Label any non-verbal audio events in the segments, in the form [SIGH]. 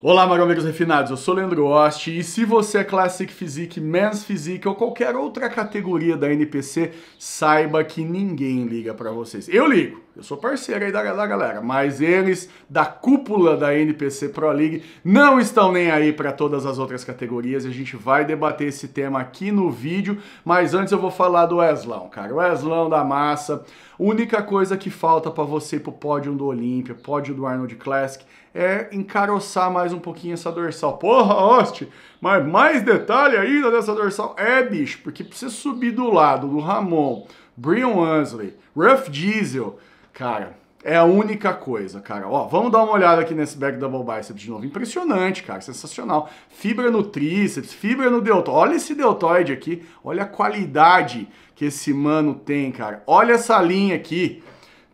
Olá, amigos refinados, eu sou Leandro Oste e se você é Classic Physique, Men's Physique ou qualquer outra categoria da NPC, saiba que ninguém liga para vocês. Eu ligo! Eu sou parceiro aí da, da galera, mas eles da cúpula da NPC Pro League não estão nem aí para todas as outras categorias. E A gente vai debater esse tema aqui no vídeo, mas antes eu vou falar do Eslão, cara. O Eslão da massa. Única coisa que falta para você ir pro pódio do Olímpia, pódio do Arnold Classic é encaroçar mais um pouquinho essa dorsal. Porra, hoste! Mas mais detalhe ainda dessa dorsal é, bicho, porque pra você subir do lado do Ramon, Brian Ansley, Ruff Diesel. Cara, é a única coisa, cara. Ó, vamos dar uma olhada aqui nesse back double bicep de novo. Impressionante, cara. Sensacional. Fibra no tríceps, fibra no deltoide. Olha esse deltoide aqui. Olha a qualidade que esse mano tem, cara. Olha essa linha aqui.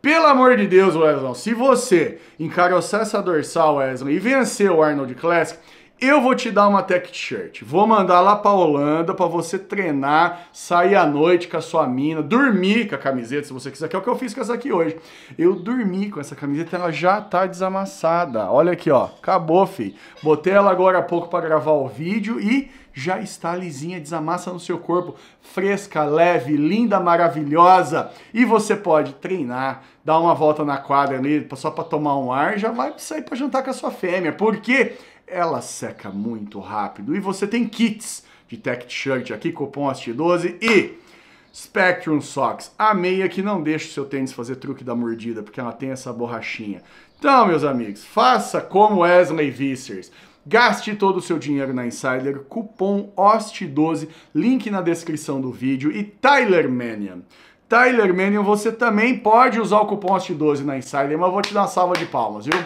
Pelo amor de Deus, Wesley, se você encarou essa dorsal, Wesley, e vencer o Arnold Classic, eu vou te dar uma tech shirt, vou mandar lá pra Holanda para você treinar, sair à noite com a sua mina, dormir com a camiseta se você quiser, que é o que eu fiz com essa aqui hoje. Eu dormi com essa camiseta, ela já tá desamassada. Olha aqui, ó, acabou, fi. Botei ela agora há pouco para gravar o vídeo e já está lisinha, desamassa no seu corpo, fresca, leve, linda, maravilhosa. E você pode treinar, dar uma volta na quadra ali, só para tomar um ar, já vai sair para jantar com a sua fêmea. Porque ela seca muito rápido. E você tem kits de tech t-shirt aqui, cupom AST12 e Spectrum Socks, a meia que não deixa o seu tênis fazer truque da mordida, porque ela tem essa borrachinha. Então, meus amigos, faça como Wesley Vissers. Gaste todo o seu dinheiro na Insider, cupom OST12, link na descrição do vídeo e Tyler Mannion. Tyler Manion, você também pode usar o cupom OST12 na Insider, mas eu vou te dar uma salva de palmas, viu?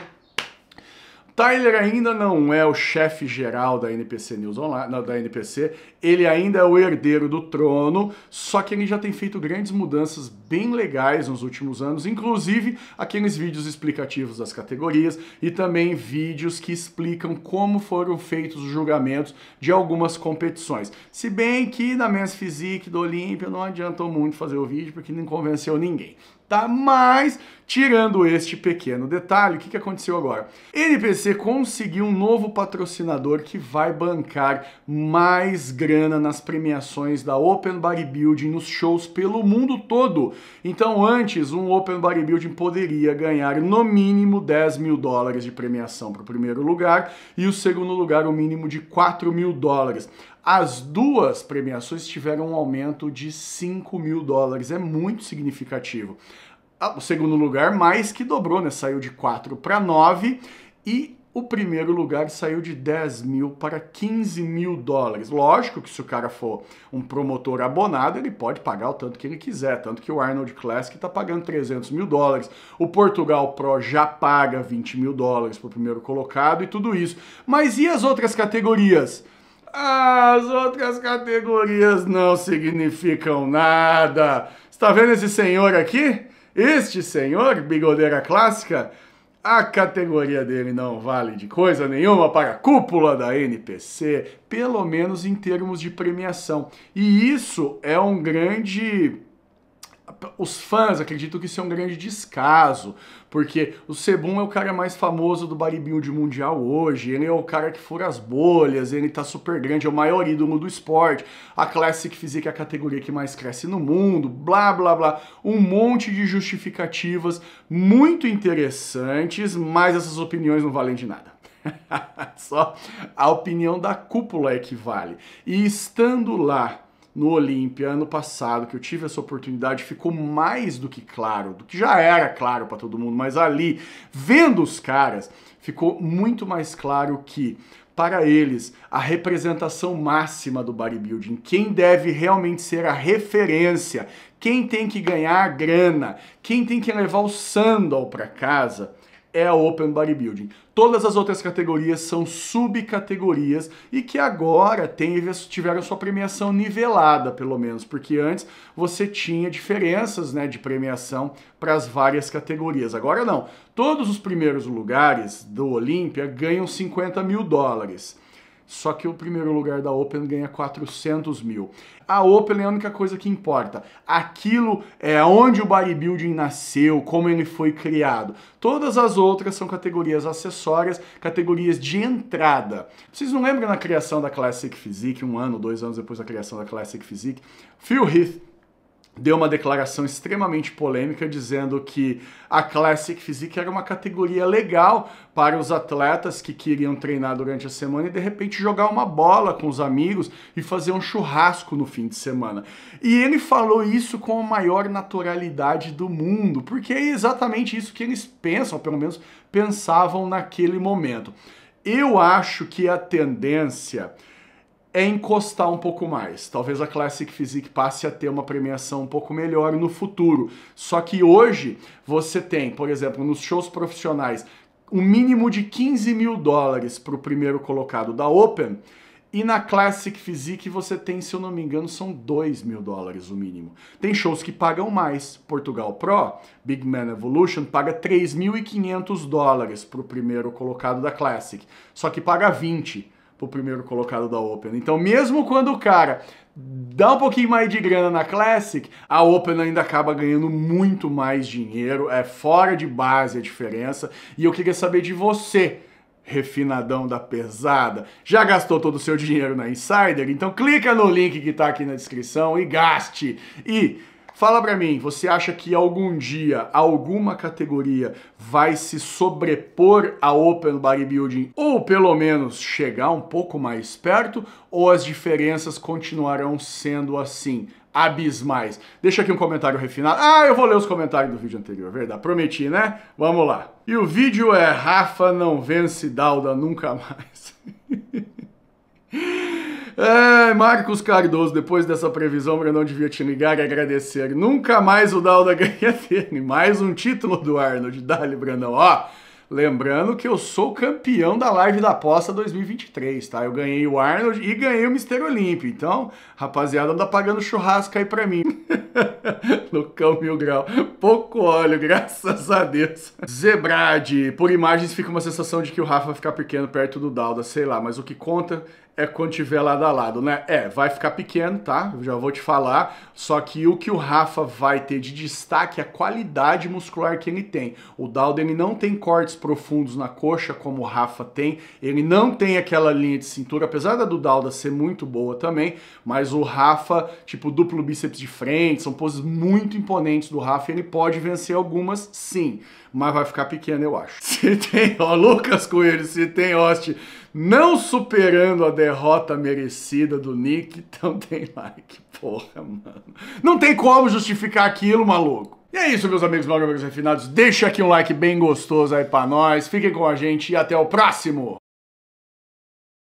Tyler ainda não é o chefe geral da NPC News Online, não, da NPC, ele ainda é o herdeiro do trono, só que ele já tem feito grandes mudanças bem legais nos últimos anos, inclusive aqueles vídeos explicativos das categorias e também vídeos que explicam como foram feitos os julgamentos de algumas competições. Se bem que na Men's Physique do Olímpia não adiantou muito fazer o vídeo porque não convenceu ninguém tá? Mas, tirando este pequeno detalhe, o que, que aconteceu agora? NPC conseguiu um novo patrocinador que vai bancar mais grana nas premiações da Open Bodybuilding, nos shows pelo mundo todo. Então, antes, um Open Bodybuilding poderia ganhar no mínimo 10 mil dólares de premiação para o primeiro lugar e o segundo lugar o mínimo de 4 mil dólares. As duas premiações tiveram um aumento de 5 mil dólares, é muito significativo. Ah, o segundo lugar mais que dobrou, né? Saiu de 4 para 9 e o primeiro lugar saiu de 10 mil para 15 mil dólares. Lógico que se o cara for um promotor abonado, ele pode pagar o tanto que ele quiser, tanto que o Arnold Classic está pagando 300 mil dólares, o Portugal Pro já paga 20 mil dólares para o primeiro colocado e tudo isso. Mas e as outras categorias? As outras categorias não significam nada. Está vendo esse senhor aqui? Este senhor, bigodeira clássica, a categoria dele não vale de coisa nenhuma para a cúpula da NPC, pelo menos em termos de premiação. E isso é um grande os fãs acreditam que isso é um grande descaso, porque o Sebum é o cara mais famoso do bodybuilding mundial hoje, ele é o cara que fura as bolhas, ele tá super grande, é o maior ídolo do esporte, a Classic Physique é a categoria que mais cresce no mundo, blá blá blá, um monte de justificativas muito interessantes, mas essas opiniões não valem de nada. [LAUGHS] Só a opinião da cúpula é que vale. E estando lá no Olímpia ano passado, que eu tive essa oportunidade, ficou mais do que claro, do que já era claro para todo mundo, mas ali, vendo os caras, ficou muito mais claro que para eles a representação máxima do bodybuilding, quem deve realmente ser a referência, quem tem que ganhar a grana, quem tem que levar o sandal para casa, é a Open Bodybuilding. Todas as outras categorias são subcategorias e que agora tem, tiveram sua premiação nivelada, pelo menos, porque antes você tinha diferenças né, de premiação para as várias categorias. Agora não. Todos os primeiros lugares do Olímpia ganham 50 mil dólares só que o primeiro lugar da Open ganha 400 mil. A Open é a única coisa que importa. Aquilo é onde o bodybuilding nasceu, como ele foi criado. Todas as outras são categorias acessórias, categorias de entrada. Vocês não lembram na criação da Classic Physique, um ano, dois anos depois da criação da Classic Physique? Phil Heath deu uma declaração extremamente polêmica dizendo que a Classic Physique era uma categoria legal para os atletas que queriam treinar durante a semana e de repente jogar uma bola com os amigos e fazer um churrasco no fim de semana. E ele falou isso com a maior naturalidade do mundo, porque é exatamente isso que eles pensam, pelo menos pensavam naquele momento. Eu acho que a tendência é encostar um pouco mais. Talvez a Classic Physique passe a ter uma premiação um pouco melhor no futuro. Só que hoje você tem, por exemplo, nos shows profissionais, um mínimo de 15 mil dólares para o primeiro colocado da Open. E na Classic Physique você tem, se eu não me engano, são 2 mil dólares o mínimo. Tem shows que pagam mais. Portugal Pro, Big Man Evolution, paga 3.500 dólares para o primeiro colocado da Classic. Só que paga 20 pro primeiro colocado da Open. Então, mesmo quando o cara dá um pouquinho mais de grana na Classic, a Open ainda acaba ganhando muito mais dinheiro, é fora de base a diferença. E eu queria saber de você, refinadão da pesada, já gastou todo o seu dinheiro na Insider? Então clica no link que tá aqui na descrição e gaste. E Fala para mim, você acha que algum dia alguma categoria vai se sobrepor a Open Bodybuilding ou pelo menos chegar um pouco mais perto ou as diferenças continuarão sendo assim? Abismais. Deixa aqui um comentário refinado. Ah, eu vou ler os comentários do vídeo anterior, verdade? Prometi, né? Vamos lá. E o vídeo é Rafa não vence Dalda nunca mais. [LAUGHS] É, Marcos Cardoso, depois dessa previsão, Brandão devia te ligar e agradecer. Nunca mais o Dalda [LAUGHS] ganha dele. Mais um título do Arnold. Dá-lhe, Brandão. Ó. Lembrando que eu sou campeão da live da aposta 2023, tá? Eu ganhei o Arnold e ganhei o Mister Olímpio. Então, rapaziada, anda pagando churrasco aí pra mim. Lucão [LAUGHS] Mil Grau. Pouco óleo, [LAUGHS] graças a Deus. Zebrade. Por imagens fica uma sensação de que o Rafa vai ficar pequeno perto do Dalda, sei lá. Mas o que conta é quando tiver lado a lado, né? É, vai ficar pequeno, tá? já vou te falar. Só que o que o Rafa vai ter de destaque é a qualidade muscular que ele tem. O Dalda, ele não tem cortes profundos na coxa, como o Rafa tem. Ele não tem aquela linha de cintura, apesar da do Dalda ser muito boa também, mas o Rafa, tipo, duplo bíceps de frente, são poses muito imponentes do Rafa, ele pode vencer algumas, sim, mas vai ficar pequeno, eu acho. [LAUGHS] Se tem, ó, Lucas Coelho, se tem hoste não superando a derrota merecida do Nick, então tem like. Porra, mano. Não tem como justificar aquilo, maluco. E é isso, meus amigos blogueiros refinados. Deixa aqui um like bem gostoso aí pra nós. Fiquem com a gente e até o próximo.